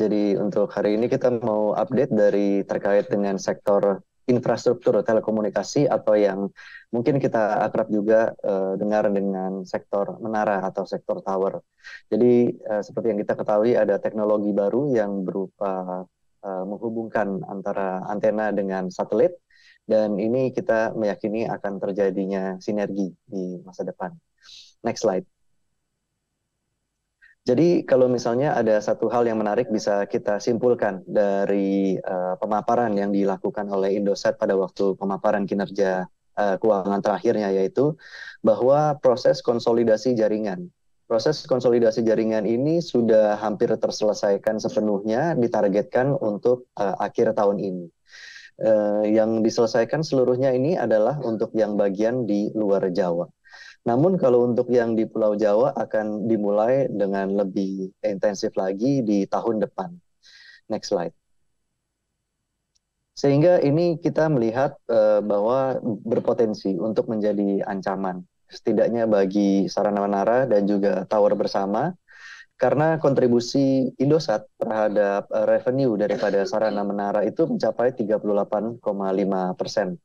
Jadi untuk hari ini kita mau update dari terkait dengan sektor infrastruktur telekomunikasi atau yang mungkin kita akrab juga uh, dengar dengan sektor menara atau sektor tower. Jadi uh, seperti yang kita ketahui ada teknologi baru yang berupa uh, menghubungkan antara antena dengan satelit dan ini kita meyakini akan terjadinya sinergi di masa depan. Next slide. Jadi kalau misalnya ada satu hal yang menarik bisa kita simpulkan dari uh, pemaparan yang dilakukan oleh Indosat pada waktu pemaparan kinerja uh, keuangan terakhirnya yaitu bahwa proses konsolidasi jaringan. Proses konsolidasi jaringan ini sudah hampir terselesaikan sepenuhnya ditargetkan untuk uh, akhir tahun ini. Uh, yang diselesaikan seluruhnya ini adalah untuk yang bagian di luar Jawa. Namun kalau untuk yang di Pulau Jawa akan dimulai dengan lebih intensif lagi di tahun depan. Next slide. Sehingga ini kita melihat eh, bahwa berpotensi untuk menjadi ancaman setidaknya bagi sarana menara dan juga tower bersama karena kontribusi Indosat terhadap eh, revenue daripada sarana menara itu mencapai 38,5 persen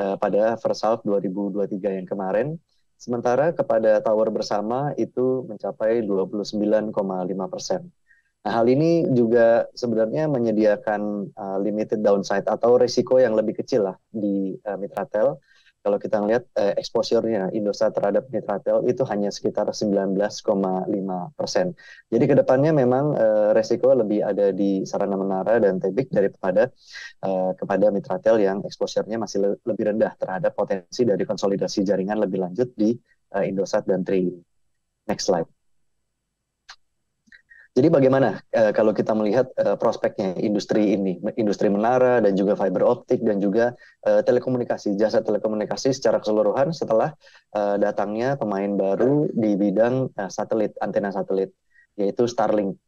eh, pada first half 2023 yang kemarin Sementara kepada tower bersama itu mencapai 29,5 persen. Nah, hal ini juga sebenarnya menyediakan uh, limited downside atau risiko yang lebih kecil lah di uh, Mitratel kalau kita melihat eh, exposure-nya Indosat terhadap Mitratel itu hanya sekitar 19,5 persen. Jadi kedepannya memang eh, resiko lebih ada di sarana menara dan tebik daripada eh, kepada mitratel yang exposure-nya masih le lebih rendah terhadap potensi dari konsolidasi jaringan lebih lanjut di eh, Indosat dan Tri. Next slide. Jadi bagaimana uh, kalau kita melihat uh, prospeknya industri ini, industri menara dan juga fiber optik dan juga uh, telekomunikasi, jasa telekomunikasi secara keseluruhan setelah uh, datangnya pemain baru di bidang uh, satelit, antena satelit, yaitu Starlink.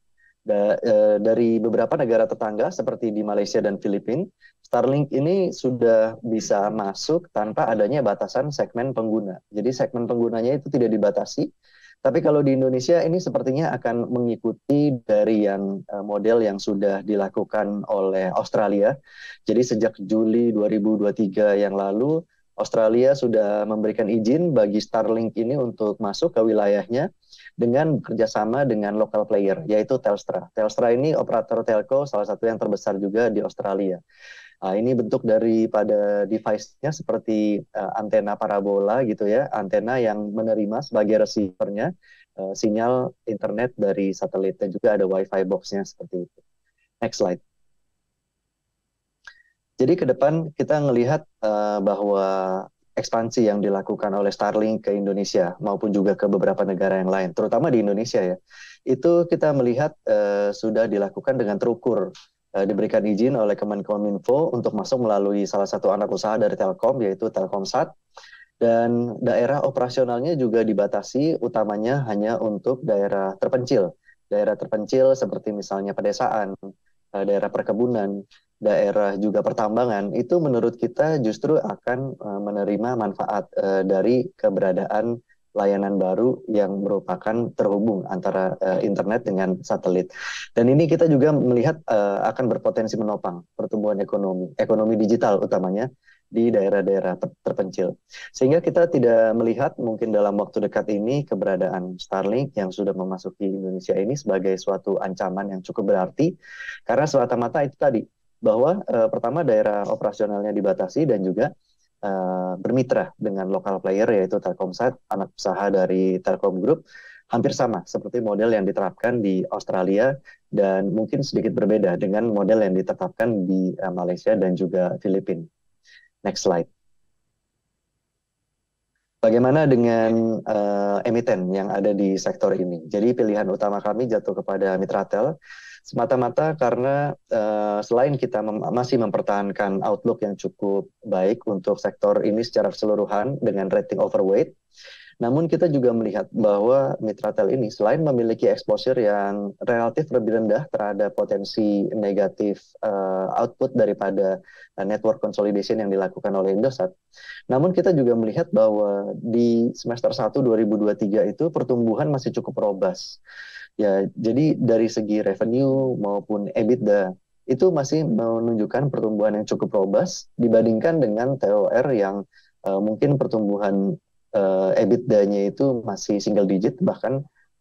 Da, uh, dari beberapa negara tetangga seperti di Malaysia dan Filipina, Starlink ini sudah bisa masuk tanpa adanya batasan segmen pengguna. Jadi segmen penggunanya itu tidak dibatasi tapi kalau di Indonesia ini sepertinya akan mengikuti dari yang eh, model yang sudah dilakukan oleh Australia. Jadi sejak Juli 2023 yang lalu Australia sudah memberikan izin bagi Starlink ini untuk masuk ke wilayahnya dengan kerjasama dengan local player, yaitu Telstra. Telstra ini operator telco salah satu yang terbesar juga di Australia. Uh, ini bentuk daripada device-nya seperti uh, antena parabola gitu ya, antena yang menerima sebagai receiver-nya uh, sinyal internet dari satelit dan juga ada wifi box-nya seperti itu. Next slide. Jadi ke depan kita melihat uh, eh, bahwa ekspansi yang dilakukan oleh Starlink ke Indonesia maupun juga ke beberapa negara yang lain, terutama di Indonesia ya, itu kita melihat uh, sudah dilakukan dengan terukur Eh, diberikan izin oleh Kemenkominfo untuk masuk melalui salah satu anak usaha dari Telkom yaitu Telkomsat dan daerah operasionalnya juga dibatasi utamanya hanya untuk daerah terpencil daerah terpencil seperti misalnya pedesaan eh, daerah perkebunan daerah juga pertambangan itu menurut kita justru akan eh, menerima manfaat dari keberadaan layanan baru yang merupakan terhubung antara uh, internet dengan satelit. Dan ini kita juga melihat uh, akan berpotensi menopang pertumbuhan ekonomi, ekonomi digital utamanya di daerah-daerah ter terpencil. Sehingga kita tidak melihat mungkin dalam waktu dekat ini keberadaan Starlink yang sudah memasuki Indonesia ini sebagai suatu ancaman yang cukup berarti karena semata-mata itu tadi bahwa e, pertama daerah operasionalnya dibatasi dan juga Eh, bermitra dengan lokal player yaitu Telkomsat, anak usaha dari Telkom Group, hampir sama seperti model yang diterapkan di Australia dan mungkin sedikit berbeda dengan model yang diterapkan di eh, Malaysia dan juga Filipina. Next slide. Bagaimana dengan uh, emiten yang ada di sektor ini? Jadi pilihan utama kami jatuh kepada Mitratel semata-mata karena uh, selain kita mem masih mempertahankan outlook yang cukup baik untuk sektor ini secara keseluruhan dengan rating overweight, namun kita juga melihat bahwa Mitratel ini selain memiliki exposure yang relatif lebih rendah terhadap potensi negatif uh, output daripada uh, network consolidation yang dilakukan oleh Indosat, namun kita juga melihat bahwa di semester 1 2023 itu pertumbuhan masih cukup robust. Ya, jadi dari segi revenue maupun EBITDA itu masih menunjukkan pertumbuhan yang cukup robust dibandingkan dengan TOR yang uh, mungkin pertumbuhan uh, EBITDA-nya itu masih single digit bahkan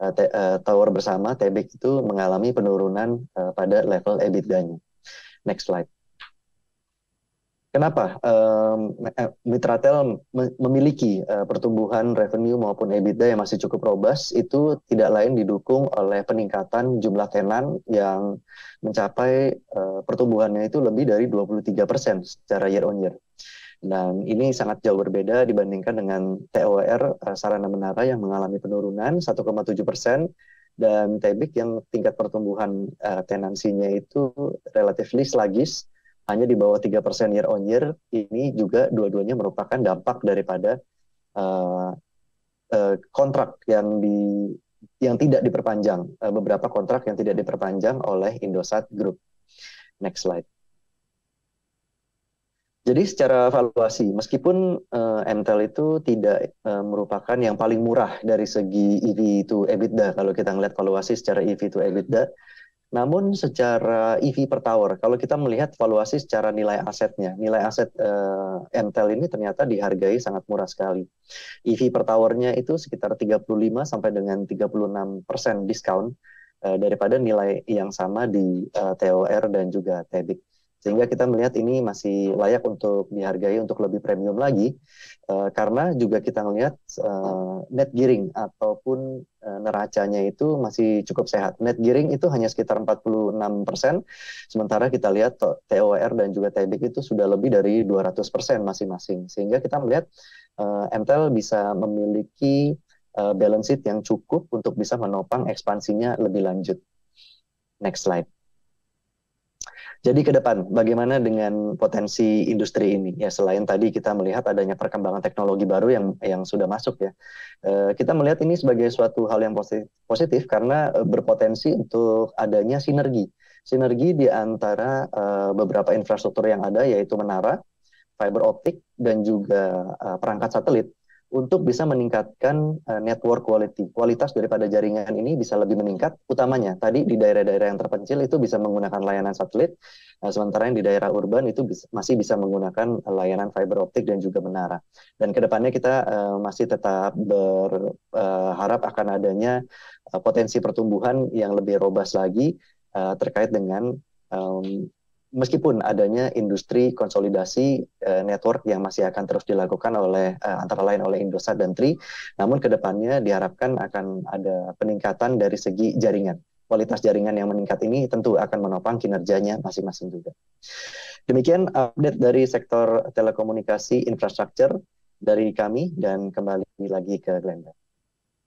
uh, te, uh, tower bersama Tebek itu mengalami penurunan uh, pada level EBITDA-nya. Next slide. Kenapa um, Mitratel memiliki uh, pertumbuhan revenue maupun EBITDA yang masih cukup robust itu tidak lain didukung oleh peningkatan jumlah tenan yang mencapai uh, pertumbuhannya itu lebih dari 23% secara year on year. Dan ini sangat jauh berbeda dibandingkan dengan TOR eh, sarana menara yang mengalami penurunan 1,7 persen dan Tebik yang tingkat pertumbuhan uh, tenansinya itu relatif sluggish hanya di bawah 3% year on year, ini juga dua-duanya merupakan dampak daripada uh, uh, kontrak yang di yang tidak diperpanjang, beberapa kontrak yang tidak diperpanjang oleh Indosat Group. Next slide. Jadi secara valuasi, meskipun uh, eh, MTEL itu tidak uh, merupakan yang paling murah dari segi EV to EBITDA kalau kita melihat valuasi secara EV to EBITDA, namun secara EV per tower, kalau kita melihat valuasi secara nilai asetnya, nilai aset uh, eh, MTEL ini ternyata dihargai sangat murah sekali. EV per towernya itu sekitar 35 sampai dengan 36 persen diskon uh, daripada nilai yang sama di uh, TOR dan juga TEBIT sehingga kita melihat ini masih layak untuk dihargai untuk lebih premium lagi uh, karena juga kita melihat uh, net gearing ataupun uh, neracanya itu masih cukup sehat. Net gearing itu hanya sekitar 46%, sementara kita lihat TOR dan juga TBIC itu sudah lebih dari 200% masing-masing. Sehingga kita melihat uh, MTEL bisa memiliki uh, balance sheet yang cukup untuk bisa menopang ekspansinya lebih lanjut. Next slide. Jadi ke depan, bagaimana dengan potensi industri ini? Ya selain tadi kita melihat adanya perkembangan teknologi baru yang yang sudah masuk ya, e, kita melihat ini sebagai suatu hal yang positif, positif karena eh, berpotensi untuk adanya sinergi, sinergi di antara e, beberapa infrastruktur yang ada yaitu menara, fiber optik dan juga e, perangkat satelit untuk bisa meningkatkan uh, network quality. Kualitas daripada jaringan ini bisa lebih meningkat, utamanya tadi di daerah-daerah yang terpencil itu bisa menggunakan layanan satelit, uh, sementara yang di daerah urban itu bisa, masih bisa menggunakan layanan fiber optik dan juga menara. Dan kedepannya kita uh, masih tetap berharap uh, akan adanya uh, potensi pertumbuhan yang lebih robas lagi uh, terkait dengan meskipun adanya industri konsolidasi uh, network yang masih akan terus dilakukan oleh uh, antara lain oleh Indosat dan Tri, namun kedepannya diharapkan akan ada peningkatan dari segi jaringan. Kualitas jaringan yang meningkat ini tentu akan menopang kinerjanya masing-masing juga. Demikian update dari sektor telekomunikasi infrastruktur dari kami dan kembali lagi ke Glenda.